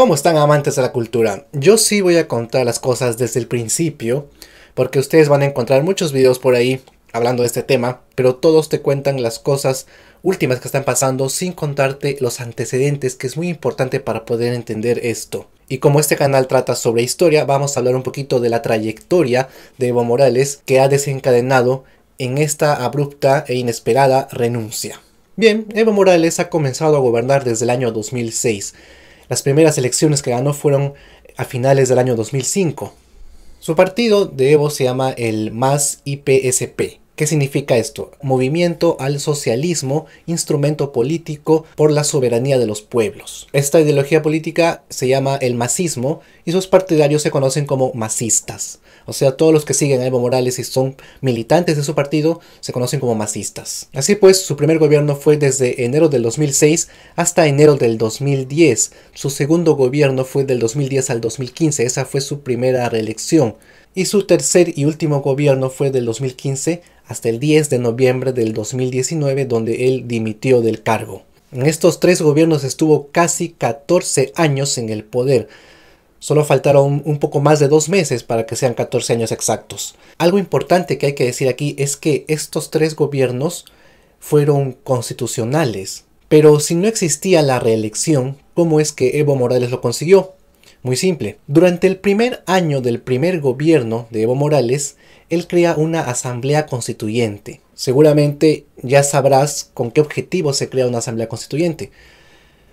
¿Cómo están amantes de la cultura? Yo sí voy a contar las cosas desde el principio, porque ustedes van a encontrar muchos videos por ahí hablando de este tema, pero todos te cuentan las cosas últimas que están pasando sin contarte los antecedentes, que es muy importante para poder entender esto. Y como este canal trata sobre historia, vamos a hablar un poquito de la trayectoria de Evo Morales que ha desencadenado en esta abrupta e inesperada renuncia. Bien, Evo Morales ha comenzado a gobernar desde el año 2006 las primeras elecciones que ganó fueron a finales del año 2005. Su partido de Evo se llama el MAS IPSP. ¿Qué significa esto? Movimiento al socialismo, instrumento político por la soberanía de los pueblos. Esta ideología política se llama el masismo y sus partidarios se conocen como masistas. O sea, todos los que siguen a Evo Morales y son militantes de su partido se conocen como masistas. Así pues, su primer gobierno fue desde enero del 2006 hasta enero del 2010. Su segundo gobierno fue del 2010 al 2015. Esa fue su primera reelección. Y su tercer y último gobierno fue del 2015 hasta el 10 de noviembre del 2019, donde él dimitió del cargo. En estos tres gobiernos estuvo casi 14 años en el poder. Solo faltaron un poco más de dos meses para que sean 14 años exactos. Algo importante que hay que decir aquí es que estos tres gobiernos fueron constitucionales. Pero si no existía la reelección, ¿cómo es que Evo Morales lo consiguió? Muy simple. Durante el primer año del primer gobierno de Evo Morales, él crea una asamblea constituyente. Seguramente ya sabrás con qué objetivo se crea una asamblea constituyente.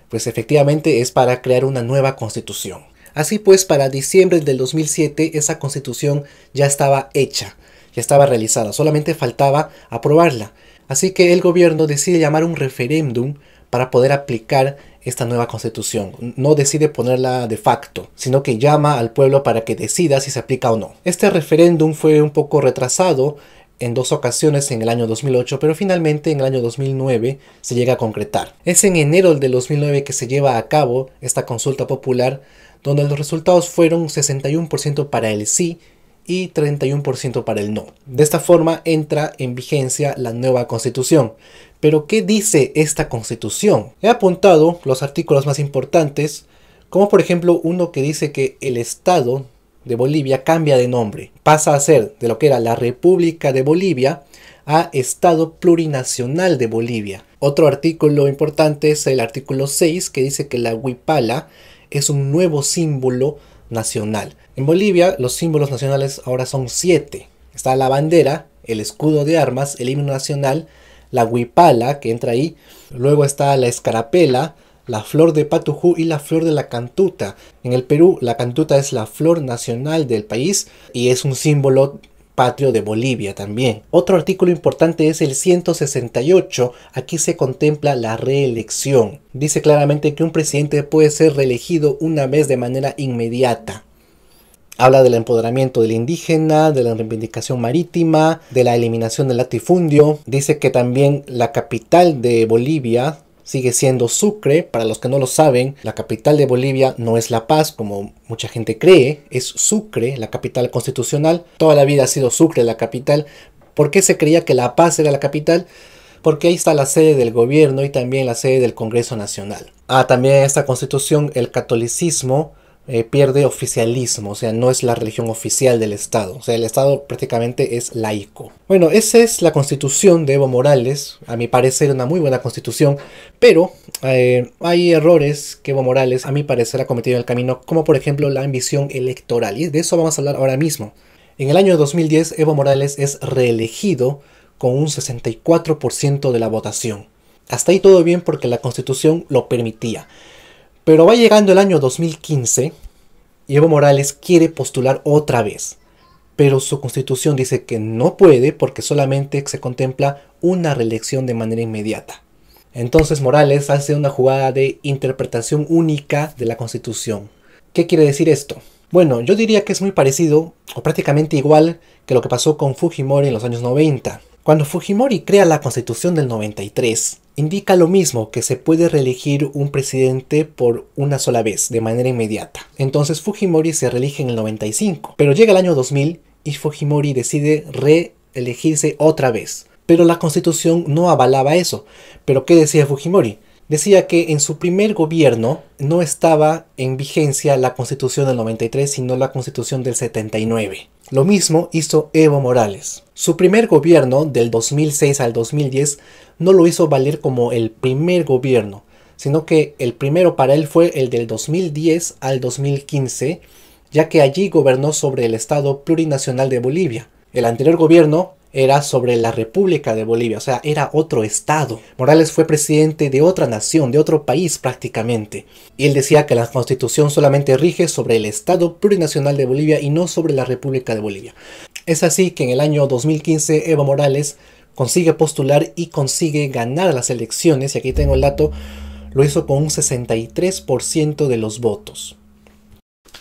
Pues efectivamente es para crear una nueva constitución. Así pues, para diciembre del 2007 esa constitución ya estaba hecha, ya estaba realizada, solamente faltaba aprobarla. Así que el gobierno decide llamar un referéndum para poder aplicar esta nueva constitución. No decide ponerla de facto, sino que llama al pueblo para que decida si se aplica o no. Este referéndum fue un poco retrasado en dos ocasiones en el año 2008, pero finalmente en el año 2009 se llega a concretar. Es en enero del 2009 que se lleva a cabo esta consulta popular, donde los resultados fueron 61% para el sí y 31% para el no. De esta forma entra en vigencia la nueva constitución. Pero ¿qué dice esta constitución? He apuntado los artículos más importantes, como por ejemplo uno que dice que el Estado de Bolivia cambia de nombre, pasa a ser de lo que era la República de Bolivia a Estado Plurinacional de Bolivia. Otro artículo importante es el artículo 6 que dice que la huipala es un nuevo símbolo nacional. En Bolivia los símbolos nacionales ahora son siete. Está la bandera, el escudo de armas, el himno nacional, la huipala que entra ahí, luego está la escarapela, la flor de Patujú y la flor de la cantuta. En el Perú, la cantuta es la flor nacional del país y es un símbolo patrio de Bolivia también. Otro artículo importante es el 168. Aquí se contempla la reelección. Dice claramente que un presidente puede ser reelegido una vez de manera inmediata. Habla del empoderamiento del indígena, de la reivindicación marítima, de la eliminación del latifundio. Dice que también la capital de Bolivia sigue siendo Sucre. Para los que no lo saben, la capital de Bolivia no es La Paz, como mucha gente cree, es Sucre, la capital constitucional. Toda la vida ha sido Sucre la capital. ¿Por qué se creía que La Paz era la capital? porque ahí está la sede del gobierno y también la sede del Congreso Nacional. Ah, también esta constitución el catolicismo eh, pierde oficialismo, o sea, no es la religión oficial del Estado, o sea, el Estado prácticamente es laico. Bueno, esa es la constitución de Evo Morales, a mi parecer una muy buena constitución, pero eh, hay errores que Evo Morales a mi parecer ha cometido en el camino, como por ejemplo la ambición electoral, y de eso vamos a hablar ahora mismo. En el año 2010 Evo Morales es reelegido con un 64% de la votación. Hasta ahí todo bien porque la constitución lo permitía. Pero va llegando el año 2015 y Evo Morales quiere postular otra vez. Pero su constitución dice que no puede porque solamente se contempla una reelección de manera inmediata. Entonces Morales hace una jugada de interpretación única de la constitución. ¿Qué quiere decir esto? Bueno, yo diría que es muy parecido o prácticamente igual que lo que pasó con Fujimori en los años 90. Cuando Fujimori crea la constitución del 93, indica lo mismo que se puede reelegir un presidente por una sola vez, de manera inmediata. Entonces Fujimori se reelige en el 95, pero llega el año 2000 y Fujimori decide reelegirse otra vez. Pero la constitución no avalaba eso. ¿Pero qué decía Fujimori? decía que en su primer gobierno no estaba en vigencia la constitución del 93, sino la constitución del 79. Lo mismo hizo Evo Morales. Su primer gobierno, del 2006 al 2010, no lo hizo valer como el primer gobierno, sino que el primero para él fue el del 2010 al 2015, ya que allí gobernó sobre el Estado Plurinacional de Bolivia. El anterior gobierno, era sobre la República de Bolivia, o sea, era otro estado. Morales fue presidente de otra nación, de otro país prácticamente. Y él decía que la constitución solamente rige sobre el Estado plurinacional de Bolivia y no sobre la República de Bolivia. Es así que en el año 2015 Evo Morales consigue postular y consigue ganar las elecciones, y aquí tengo el dato, lo hizo con un 63% de los votos.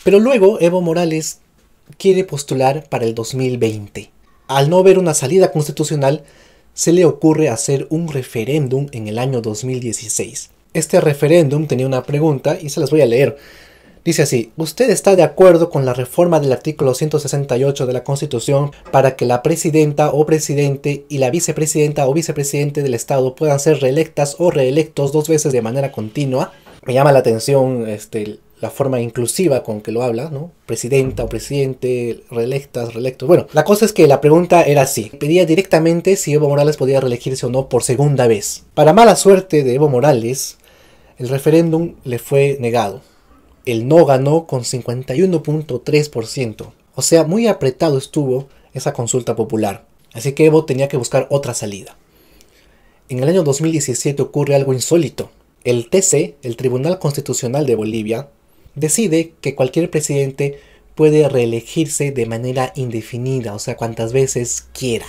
Pero luego Evo Morales quiere postular para el 2020 al no ver una salida constitucional, se le ocurre hacer un referéndum en el año 2016. Este referéndum tenía una pregunta y se las voy a leer. Dice así, ¿usted está de acuerdo con la reforma del artículo 168 de la Constitución para que la presidenta o presidente y la vicepresidenta o vicepresidente del Estado puedan ser reelectas o reelectos dos veces de manera continua? Me llama la atención este, la forma inclusiva con que lo habla, ¿no? Presidenta o presidente, reelectas, reelectos. Bueno, la cosa es que la pregunta era así. Pedía directamente si Evo Morales podía reelegirse o no por segunda vez. Para mala suerte de Evo Morales, el referéndum le fue negado. El no ganó con 51.3%. O sea, muy apretado estuvo esa consulta popular. Así que Evo tenía que buscar otra salida. En el año 2017 ocurre algo insólito. El TC, el Tribunal Constitucional de Bolivia, decide que cualquier presidente puede reelegirse de manera indefinida, o sea, cuantas veces quiera.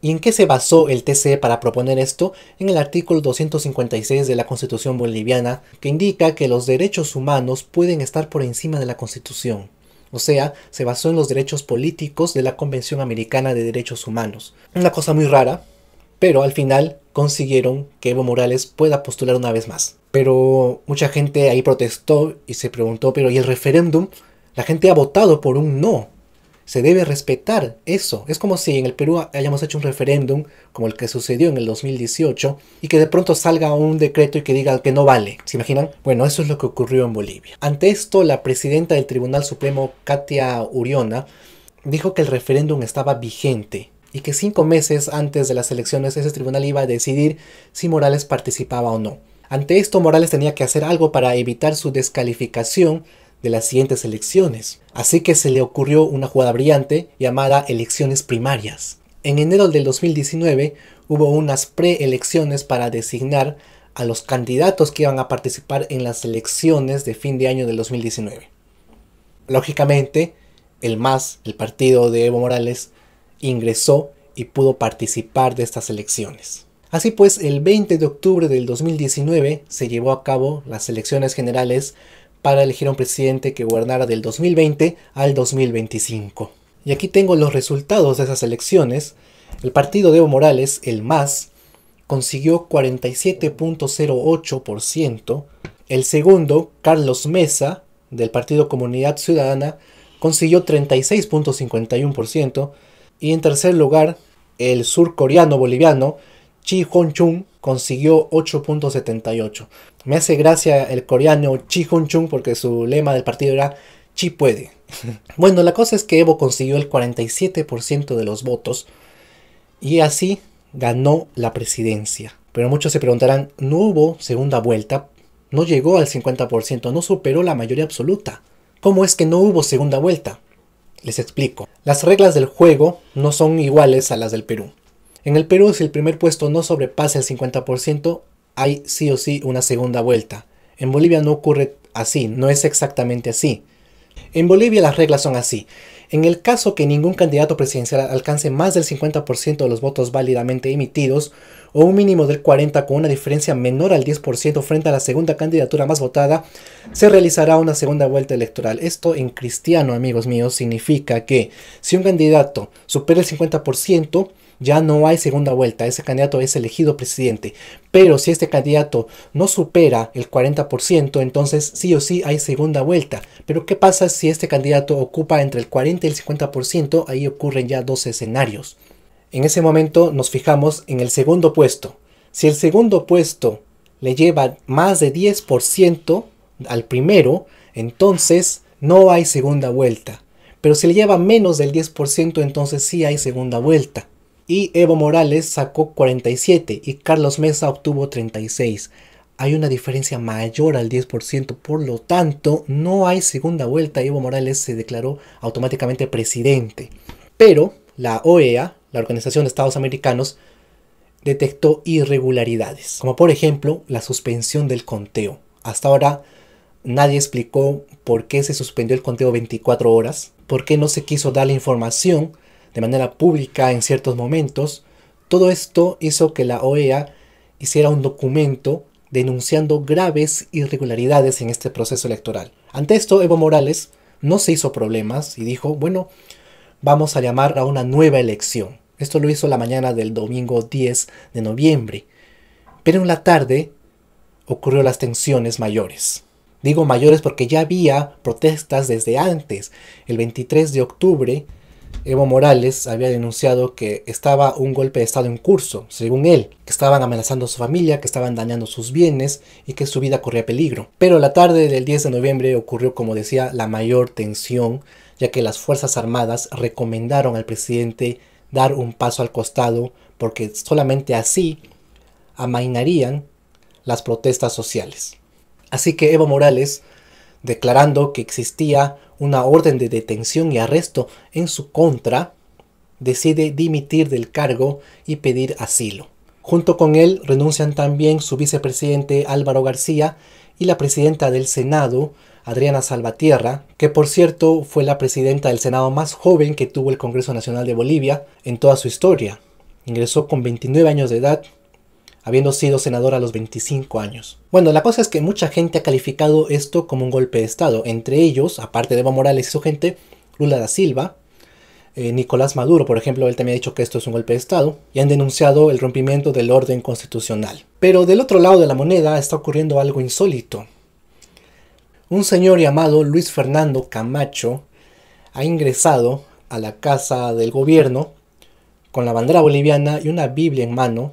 ¿Y en qué se basó el TC para proponer esto? En el artículo 256 de la Constitución boliviana, que indica que los derechos humanos pueden estar por encima de la Constitución. O sea, se basó en los derechos políticos de la Convención Americana de Derechos Humanos. Una cosa muy rara, pero al final consiguieron que Evo Morales pueda postular una vez más. Pero mucha gente ahí protestó y se preguntó, pero ¿y el referéndum? La gente ha votado por un no. Se debe respetar eso. Es como si en el Perú hayamos hecho un referéndum como el que sucedió en el 2018 y que de pronto salga un decreto y que diga que no vale. ¿Se imaginan? Bueno, eso es lo que ocurrió en Bolivia. Ante esto, la presidenta del Tribunal Supremo, Katia Uriona, dijo que el referéndum estaba vigente y que cinco meses antes de las elecciones ese tribunal iba a decidir si Morales participaba o no. Ante esto, Morales tenía que hacer algo para evitar su descalificación de las siguientes elecciones. Así que se le ocurrió una jugada brillante llamada elecciones primarias. En enero del 2019 hubo unas preelecciones para designar a los candidatos que iban a participar en las elecciones de fin de año del 2019. Lógicamente, el MAS, el partido de Evo Morales, ingresó y pudo participar de estas elecciones. Así pues, el 20 de octubre del 2019 se llevó a cabo las elecciones generales para elegir a un presidente que gobernara del 2020 al 2025. Y aquí tengo los resultados de esas elecciones. El partido de Evo Morales, el MAS, consiguió 47.08%. El segundo, Carlos Mesa, del partido Comunidad Ciudadana, consiguió 36.51%. Y en tercer lugar, el surcoreano boliviano Chi Hong-chung consiguió 8.78. Me hace gracia el coreano Chi Hong-chung porque su lema del partido era Chi puede. bueno, la cosa es que Evo consiguió el 47% de los votos y así ganó la presidencia. Pero muchos se preguntarán, ¿no hubo segunda vuelta? No llegó al 50%, no superó la mayoría absoluta. ¿Cómo es que no hubo segunda vuelta? Les explico. Las reglas del juego no son iguales a las del Perú. En el Perú, si el primer puesto no sobrepasa el 50%, hay sí o sí una segunda vuelta. En Bolivia no ocurre así, no es exactamente así. En Bolivia las reglas son así. En el caso que ningún candidato presidencial alcance más del 50% de los votos válidamente emitidos, o un mínimo del 40% con una diferencia menor al 10% frente a la segunda candidatura más votada, se realizará una segunda vuelta electoral. Esto en cristiano, amigos míos, significa que si un candidato supera el 50%, ya no hay segunda vuelta, ese candidato es elegido presidente. Pero si este candidato no supera el 40%, entonces sí o sí hay segunda vuelta. Pero ¿qué pasa si este candidato ocupa entre el 40 y el 50%? Ahí ocurren ya dos escenarios. En ese momento nos fijamos en el segundo puesto. Si el segundo puesto le lleva más de 10% al primero, entonces no hay segunda vuelta. Pero si le lleva menos del 10%, entonces sí hay segunda vuelta y Evo Morales sacó 47 y Carlos Mesa obtuvo 36. Hay una diferencia mayor al 10%, por lo tanto no hay segunda vuelta. Evo Morales se declaró automáticamente presidente. Pero la OEA, la Organización de Estados Americanos, detectó irregularidades, como por ejemplo la suspensión del conteo. Hasta ahora nadie explicó por qué se suspendió el conteo 24 horas, por qué no se quiso dar la información de manera pública en ciertos momentos, todo esto hizo que la OEA hiciera un documento denunciando graves irregularidades en este proceso electoral. Ante esto, Evo Morales no se hizo problemas y dijo, bueno, vamos a llamar a una nueva elección. Esto lo hizo la mañana del domingo 10 de noviembre. Pero en la tarde ocurrieron las tensiones mayores. Digo mayores porque ya había protestas desde antes. El 23 de octubre Evo Morales había denunciado que estaba un golpe de Estado en curso, según él, que estaban amenazando a su familia, que estaban dañando sus bienes y que su vida corría peligro. Pero la tarde del 10 de noviembre ocurrió, como decía, la mayor tensión, ya que las Fuerzas Armadas recomendaron al presidente dar un paso al costado porque solamente así amainarían las protestas sociales. Así que Evo Morales, declarando que existía una orden de detención y arresto en su contra, decide dimitir del cargo y pedir asilo. Junto con él renuncian también su vicepresidente Álvaro García y la presidenta del Senado, Adriana Salvatierra, que por cierto fue la presidenta del Senado más joven que tuvo el Congreso Nacional de Bolivia en toda su historia. Ingresó con 29 años de edad habiendo sido senador a los 25 años. Bueno, la cosa es que mucha gente ha calificado esto como un golpe de Estado, entre ellos, aparte de Evo Morales y su gente, Lula da Silva, eh, Nicolás Maduro, por ejemplo, él también ha dicho que esto es un golpe de Estado, y han denunciado el rompimiento del orden constitucional. Pero del otro lado de la moneda está ocurriendo algo insólito. Un señor llamado Luis Fernando Camacho ha ingresado a la casa del gobierno con la bandera boliviana y una Biblia en mano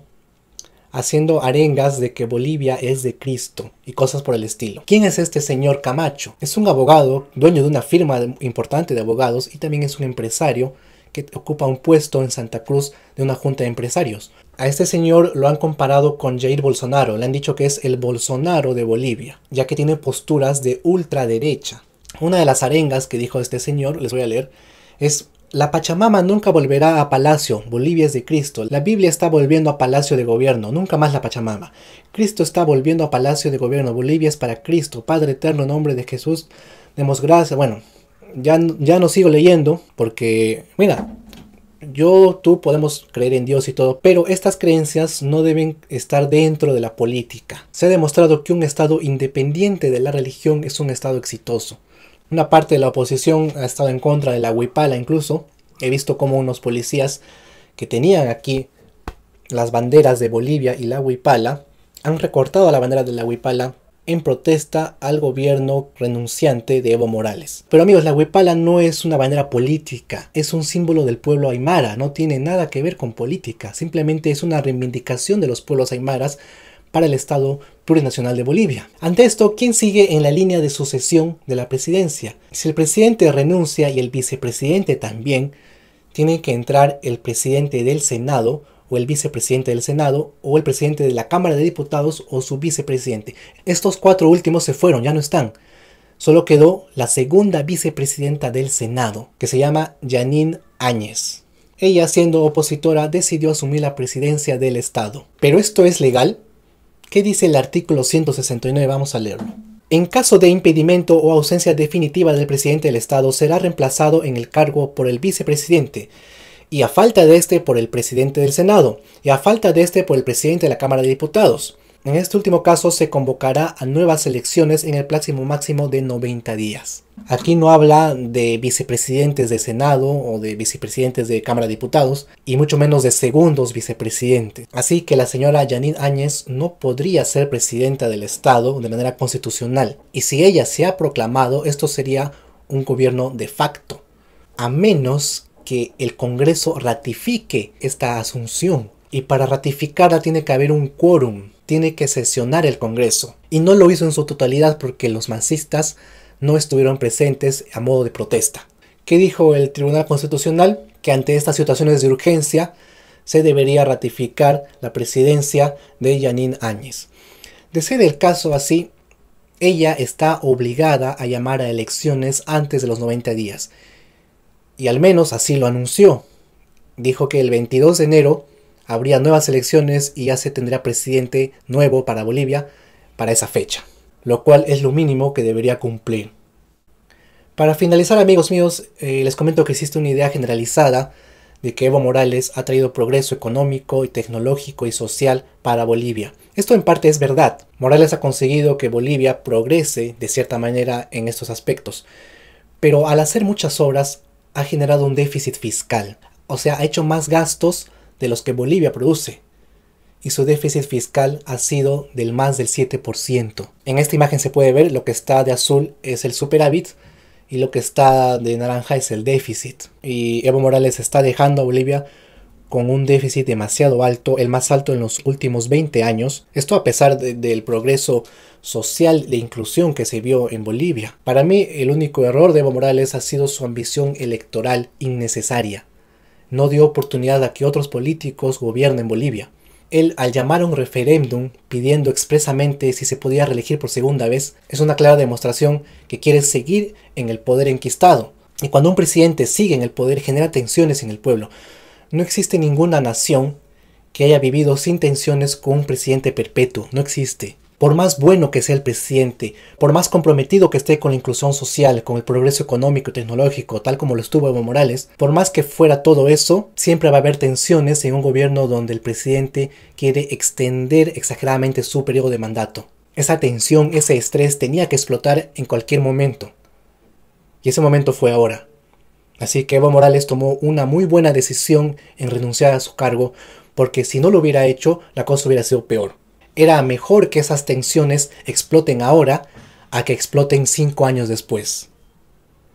haciendo arengas de que Bolivia es de Cristo y cosas por el estilo. ¿Quién es este señor Camacho? Es un abogado, dueño de una firma importante de abogados y también es un empresario que ocupa un puesto en Santa Cruz de una junta de empresarios. A este señor lo han comparado con Jair Bolsonaro, le han dicho que es el Bolsonaro de Bolivia, ya que tiene posturas de ultraderecha. Una de las arengas que dijo este señor, les voy a leer, es la Pachamama nunca volverá a Palacio, Bolivia es de Cristo. La Biblia está volviendo a Palacio de Gobierno, nunca más la Pachamama. Cristo está volviendo a Palacio de Gobierno, Bolivia es para Cristo. Padre eterno, nombre de Jesús, demos gracias. Bueno, ya, ya no sigo leyendo porque, mira, yo, tú podemos creer en Dios y todo, pero estas creencias no deben estar dentro de la política. Se ha demostrado que un Estado independiente de la religión es un Estado exitoso. Una parte de la oposición ha estado en contra de la huipala incluso. He visto como unos policías que tenían aquí las banderas de Bolivia y la huipala han recortado la bandera de la huipala en protesta al gobierno renunciante de Evo Morales. Pero amigos, la huipala no es una bandera política, es un símbolo del pueblo aymara, no tiene nada que ver con política, simplemente es una reivindicación de los pueblos aymaras para el Estado plurinacional de Bolivia. Ante esto, ¿quién sigue en la línea de sucesión de la presidencia? Si el presidente renuncia y el vicepresidente también, tiene que entrar el presidente del Senado o el vicepresidente del Senado o el presidente de la Cámara de Diputados o su vicepresidente. Estos cuatro últimos se fueron, ya no están. Solo quedó la segunda vicepresidenta del Senado, que se llama Janine Áñez. Ella, siendo opositora, decidió asumir la presidencia del Estado. ¿Pero esto es legal? ¿Qué dice el artículo 169? Vamos a leerlo. En caso de impedimento o ausencia definitiva del presidente del Estado, será reemplazado en el cargo por el vicepresidente y a falta de este por el presidente del Senado y a falta de este por el presidente de la Cámara de Diputados. En este último caso se convocará a nuevas elecciones en el próximo máximo de 90 días. Aquí no habla de vicepresidentes de Senado o de vicepresidentes de Cámara de Diputados y mucho menos de segundos vicepresidentes. Así que la señora Janine Áñez no podría ser presidenta del Estado de manera constitucional. Y si ella se ha proclamado, esto sería un gobierno de facto. A menos que el Congreso ratifique esta asunción. Y para ratificarla tiene que haber un quórum tiene que sesionar el Congreso. Y no lo hizo en su totalidad porque los marxistas no estuvieron presentes a modo de protesta. ¿Qué dijo el Tribunal Constitucional? Que ante estas situaciones de urgencia se debería ratificar la presidencia de Yanin Áñez. De ser el caso así, ella está obligada a llamar a elecciones antes de los 90 días. Y al menos así lo anunció. Dijo que el 22 de enero habría nuevas elecciones y ya se tendría presidente nuevo para Bolivia para esa fecha, lo cual es lo mínimo que debería cumplir. Para finalizar amigos míos, eh, les comento que existe una idea generalizada de que Evo Morales ha traído progreso económico y tecnológico y social para Bolivia. Esto en parte es verdad. Morales ha conseguido que Bolivia progrese de cierta manera en estos aspectos, pero al hacer muchas obras ha generado un déficit fiscal, o sea, ha hecho más gastos de los que Bolivia produce, y su déficit fiscal ha sido del más del 7%. En esta imagen se puede ver lo que está de azul es el superávit y lo que está de naranja es el déficit. Y Evo Morales está dejando a Bolivia con un déficit demasiado alto, el más alto en los últimos 20 años. Esto a pesar del progreso social de inclusión que se vio en Bolivia. Para mí el único error de Evo Morales ha sido su ambición electoral innecesaria no dio oportunidad a que otros políticos gobiernen Bolivia. Él, al llamar a un referéndum pidiendo expresamente si se podía reelegir por segunda vez, es una clara demostración que quiere seguir en el poder enquistado. Y cuando un presidente sigue en el poder genera tensiones en el pueblo. No existe ninguna nación que haya vivido sin tensiones con un presidente perpetuo, no existe. Por más bueno que sea el presidente, por más comprometido que esté con la inclusión social, con el progreso económico y tecnológico, tal como lo estuvo Evo Morales, por más que fuera todo eso, siempre va a haber tensiones en un gobierno donde el presidente quiere extender exageradamente su periodo de mandato. Esa tensión, ese estrés tenía que explotar en cualquier momento. Y ese momento fue ahora. Así que Evo Morales tomó una muy buena decisión en renunciar a su cargo, porque si no lo hubiera hecho, la cosa hubiera sido peor era mejor que esas tensiones exploten ahora a que exploten cinco años después.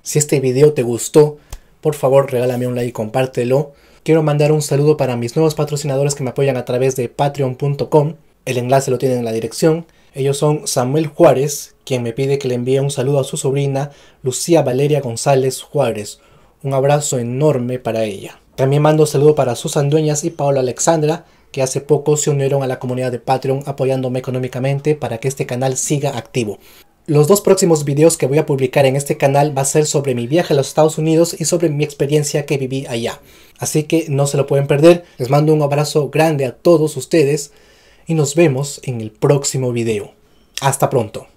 Si este video te gustó, por favor regálame un like y compártelo. Quiero mandar un saludo para mis nuevos patrocinadores que me apoyan a través de patreon.com. El enlace lo tienen en la dirección. Ellos son Samuel Juárez, quien me pide que le envíe un saludo a su sobrina Lucía Valeria González Juárez. Un abrazo enorme para ella. También mando saludo para Susan Dueñas y Paola Alexandra, que hace poco se unieron a la comunidad de Patreon apoyándome económicamente para que este canal siga activo. Los dos próximos videos que voy a publicar en este canal va a ser sobre mi viaje a los Estados Unidos y sobre mi experiencia que viví allá. Así que no se lo pueden perder. Les mando un abrazo grande a todos ustedes y nos vemos en el próximo video. Hasta pronto.